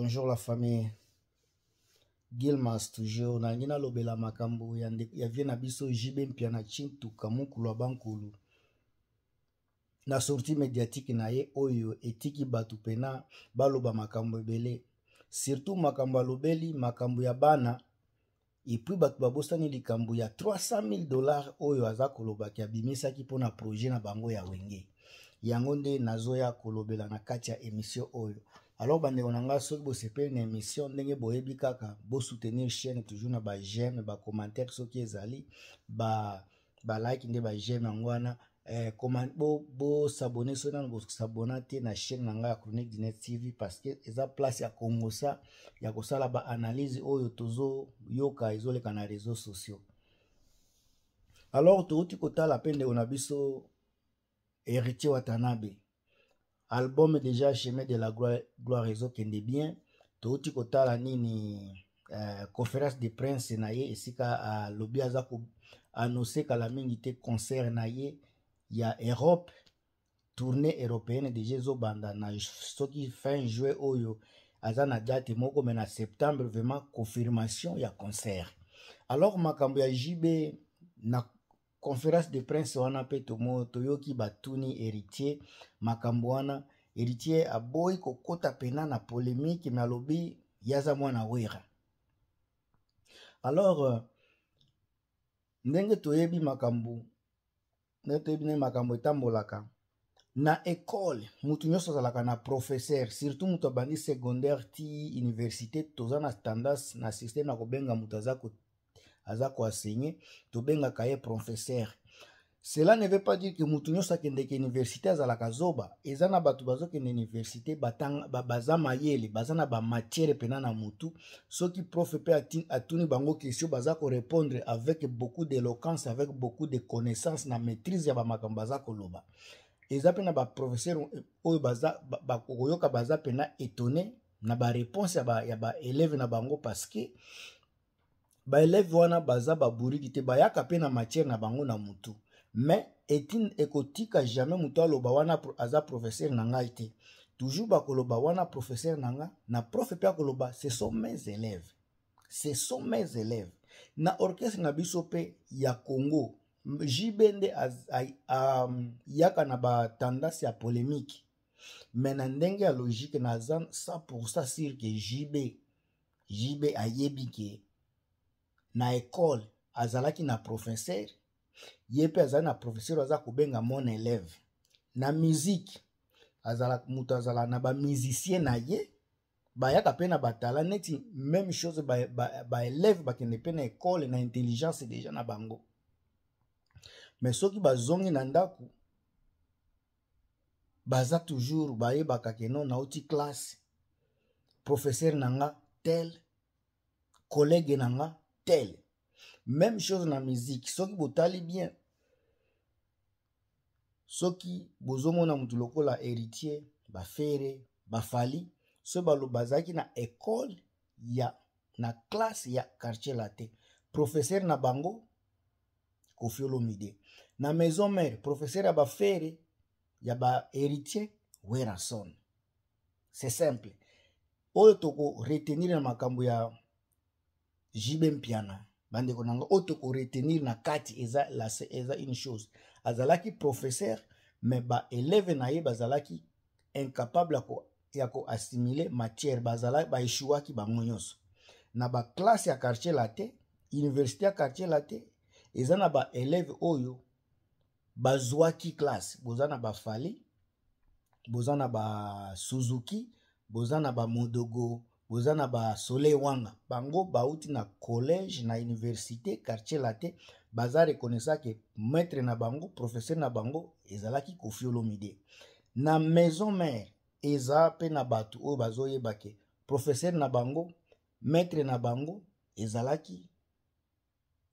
bonjour la famille gilmas toujours nangi nalobela makambo ya vie na biso jibe mpia na chintuka mokulu ya bankulu na sorti médiatique na ye oyo etiki bato pena baloba makambo ebele surtout makambo alobeli makambo ya bana epui bato babosani likambo ya 300 dollars oyo aza kolobaki abimisaki mpona projet na bango ya wenge yango nde nazoya kolobela na kati ya émission oyo alors bandeko na ngai soki bosepeli na émission ndenge boyebi kaka bosoutenir chaîne toujours na bageme bacommentaire soki ezali balike ba nde bageme yango wana eh, bosabone bo, soki nano bosabona te na chaîne na ngai ya chronique du net tv parce que eza place ya kongosa ya kosala baanalyse oyo oh, tozoyoka ezoleka na réseau sociaux alors touti kotala mpe ndeko na biso héritier watanabe album deja chemin de la gloire, gloire ezokende bien touti kotala nini uh, conférence de prince na ye esika alobi uh, aza koannonse kala mingi te concert na ye ya europe tournée européenne deja ezobanda na soki fin juin oyo aza na date moko me na septembre vraiment confirmation ya concert alors makambo ya jb na conference de prince wana mpe toyoki batuni héritier makambo wana héritier aboyi kokɔta pena na polémique me alobi yaza mwana wera alors euh, ndenge toyebi makambo ndenge toyebi ndenge makambo etambolaka na ekole mutu nyonso azalaka na professeur surtout moto abandi secondaire ti université toza na tendance na systeme na kobenga moto aza aza koasenye tobengaka ye professeur cela ne veut pas dire ke motu nyonso akendeke université azalaka zoba eza na bato bazokende université baza mayele baza na bamatiere mpena na motu soki prof mpe atuni bango question baza korépondre avec beaucoup d'éloquence avec beaucoup de connaissance na maîtrise ya bamakambo baza koloba eza mpe na baprofesseur oyo bakoyoka baza mpena étonné na bareponse ya baeleve na bango parce que baeleve wana baza baburiki te bayaka mpe na matiere na bango na motu me etine ekotika jamai moto aloba wana aza professeur na ngai te toujours bakoloba wana professeur na nga na profe mpe akoloba ce sont mes élèves ce sont mes élèves na orchestre na biso mpe ya congo jb nde ayaka na batandasi ya polémique me na ndenge ya logique naza 100 pourcent sire ke jb jb ayebi ke na ekole azalaki na professeur ye mpe azali na professeur aza kobenga mon élève na miziki moto azala na bamusicien na ye bayaka mpe na batala neti même chose baelève ba, ba bakende mpe na ekole na intelligence deja na bango me soki bazongi na ndako baza toujours bayebaka keno nauti classe professeur na nga tel collègue na nga tel même chose na musique soki botali bien soki bozomona motu lokola héritier bafere bafali so baloba bazalaki na ekole ya na classe ya quartier latin professeur na bango kofi olomide na maison mare professeur ya bafere ya baheritier werason c'est simple oyo tokoretenir na makambo ya jibe mpiana bandeko na nga oyo tokoretenir na kati eza, lase, eza une chose azalaki professeur me baeleve na ye bazalaki incapable ya koassimile matière baeshuwaki bango nyonso na baklasse ya quartier latin université ya quartier latin eza na baeleve oyo bazwaki classe boza na bafali boza na basuzuki boza na bamodogo boza na basoleil wanga bango bauti na collège na université quartier latin baza rekonaisa ke maître na bango professeur na bango ezalaki kofi olomide na maison mare eza mpe na bato oyo bazoyeba ke professeur na bango maître na bango ezalaki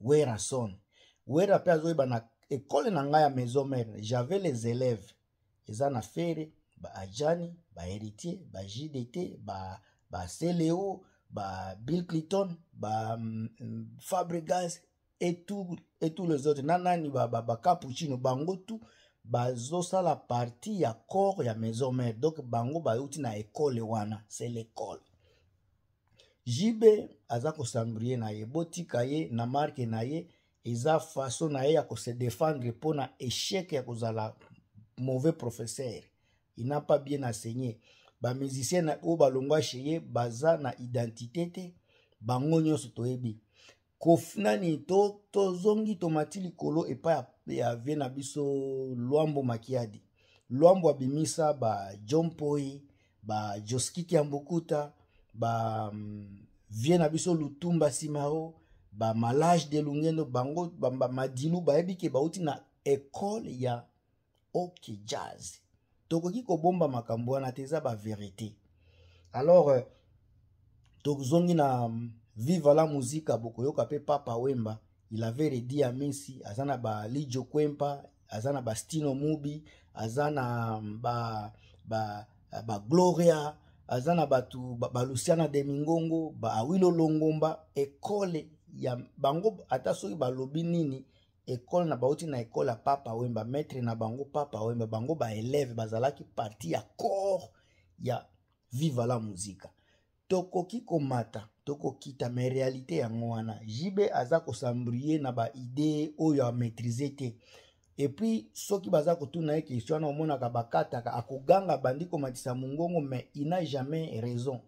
wera son wera mpe azoyeba na ekole na ngai ya maison mare javais les élèves eza na fere baajani baheritier bajdt ba baseleo babill clinton bafabregas mm, et tous et tous les autres na nani bacapuchino ba, ba bango tu bazosala parti ya corps ya maison mare donc bango bayuti na ekole wana se lekole jibe aza kosambrie na ye botika ye na marke na ye eza faso na ye ya kosedefendre mpona esheke ya kozala mauvais professeur il n'a pas bien enseigné bamusicien oyo balongwa chez ye baza na identité te bango nyonso toyebi nani tozongi to, to tomati likolo epai ya vie na biso lwambo makiadi lwambo abimisa bajon poi bajoskiki ya mbokuta bavie mm, na biso lutumba simaro bamalage de lungendo bango bamadilu ba, ba, bayebi ke bauti na ekole ya oke jazz tokoki kobomba makambo wana te eza baverité alors euh, tozongi na mm, viva la muzika bokoyoka mpe papa wemba il avait redi ya mesi aza na balijo kwempa aza na bastino mubi aza na bagloria mm, ba, ba, ba aza na bato balusiana ba de mingongo baawilo longomba ekole ya bango ata soki balobi nini ekole na bauti na ekole ya papa wemba maître na bango papa wemba bango baeleve bazalaki parti ya corps ya viva la muzika tokoki komata tokokita me realite yango wana jibe aza kosambrie na baidee oyo amaîtrise te epuis soki baza kotuna ye question wana omonaka bakataka akoganga bandi komatisa mongongo me ina jamais raison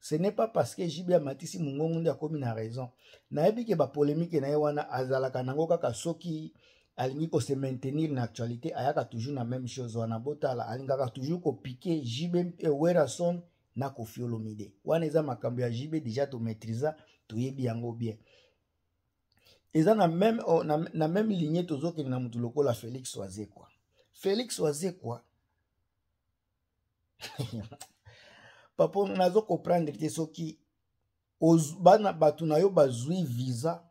ce n'est pas parce que jibe amatisi mongongo nde akómi na raison nayebi ke bapolémike na ye wana azalaka nango kaka soki alingi kose maintenir na actualité ayaka toujours na même chose wana botala alingaka toujours kopike jibe ewerason eh, na kofi olomide wana eza makambo ya jibe deja tomaîtrisa toyebi yango bien eza na même, oh, na, na même ligne tozokende na motu lokola félix wazekwa félix wazekwa papa nazo comprendre te soki bana bato na yo bazwi visa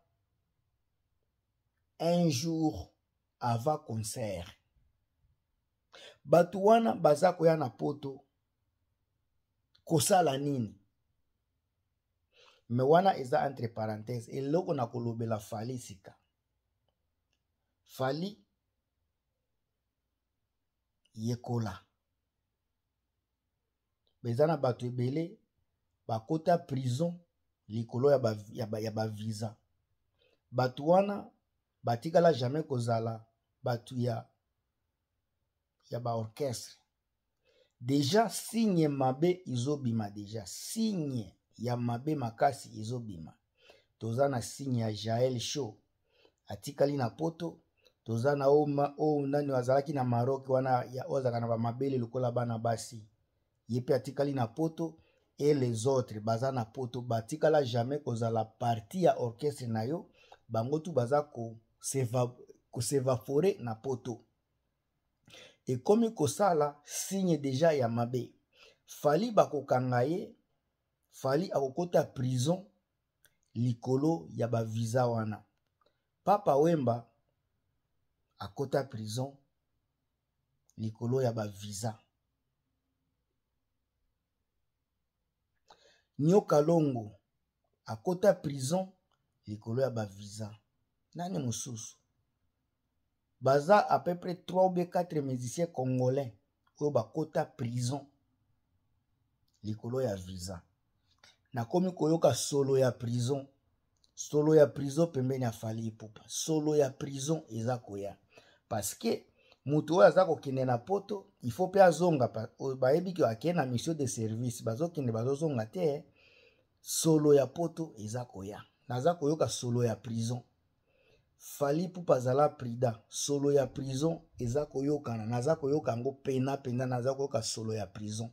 un jour avant concert bato wana baza koya na poto kosala nini me wana eza entre parenthese eloko na kolobela fali sika fali yekola eza na bato ebele bakota prison likolo ya baviza ba, ba, ba bato wana batikala jamai kozala bato ya, ya baorchestre deja signe mabe ezobima deja signe ya mabe makasi ezobima toza na signe ya jael show atikali na poto toza na oyo nani azalaki na maroc wana oyo azalaka na bamabele lokola bana basi ye mpe atikali na poto e les autres baza na poto batikala jamais kozala parti ya orchestre na yo bango tu baza kosevafore ko na poto ekomi kosala signe deja ya mabe fali bakokanga ye fali akokota prison likolo ya baviza wana papa wemba akota prison likolo ya baviza nioka longo akota prison likolo ya baviza nani mosusu baza à peu près 3 ou 4 musiciens congolais oyo bakota prison likolo ya visa nakomi koyoka solo ya prison solo ya prison pembeni ya fali epupa solo ya prison eza koya parce que moto oyo aza kokende na poto ifo mpe azonga bayebiki akee na mission de service bazokende bazozonga te solo ya poto eza koya naza koyoka solo ya prison fali pupa azala prida solo ya prison eza koyokana naza koyoka yango pena penda naza koyoka solo ya prison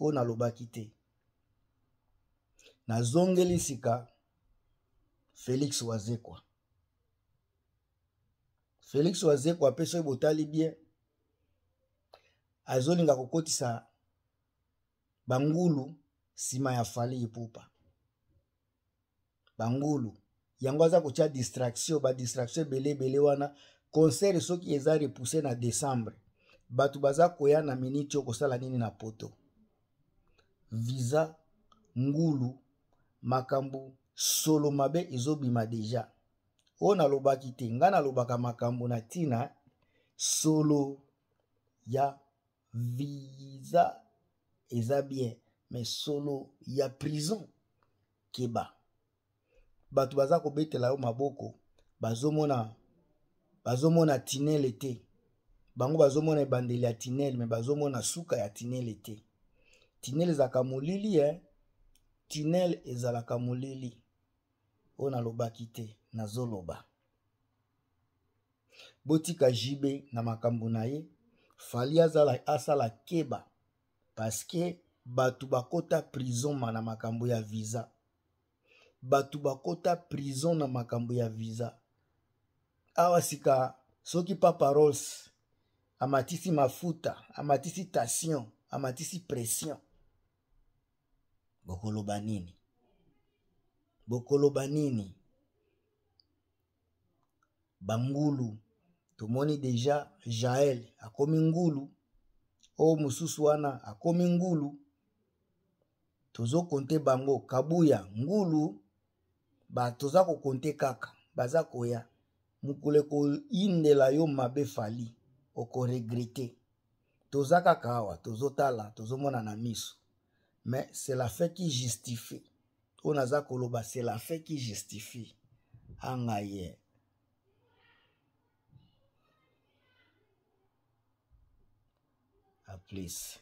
oyo nalobaki te nazongeli sika félix wazekwa félix wazeko ape soki botali bien azolinga kokotisa bangulu nsima ya fali epupa bangulu yango aza kotya distraction badistraction ebele ebele wana concert soki eza repousse na décembre bato baza koya na miniti oyo kosala nini na poto viza ngulu makambo solo mabe ezobima deja oyo nalobaki te ngai nalobaka makambo na ntina solo ya visa eza bien mais solo ya prison keba bato baza kobetela yo maboko bazomona bazomona tinele te bango bazomona ebandeli ya tinele me bazomona suka ya tinele te tinele ezalaka molili e tinele ezalaka molili oyo nalobaki te nazoloba botika jibe na makambo na ye fali azala, asala keba paske bato bakɔta prison ma na makambo ya visa bato bakɔta prison na makambo ya visa awa sika soki paparos amatisi mafuta amatisi tation amatisi pression bokoloba nini bokoloba nini bangulu tomoni deja jael akomi ngulu oyo mosusu wana akomi ngulu tozokonte bango kabuya ngulu ba toza kokonte kaka baza koya mokolo ekoyindela yo mabe fali okoregrete toza kaka awa tozotala tozomona na miso mais cela fait qui justifie oyo naza koloba cela fait qui justifie angaye a Please.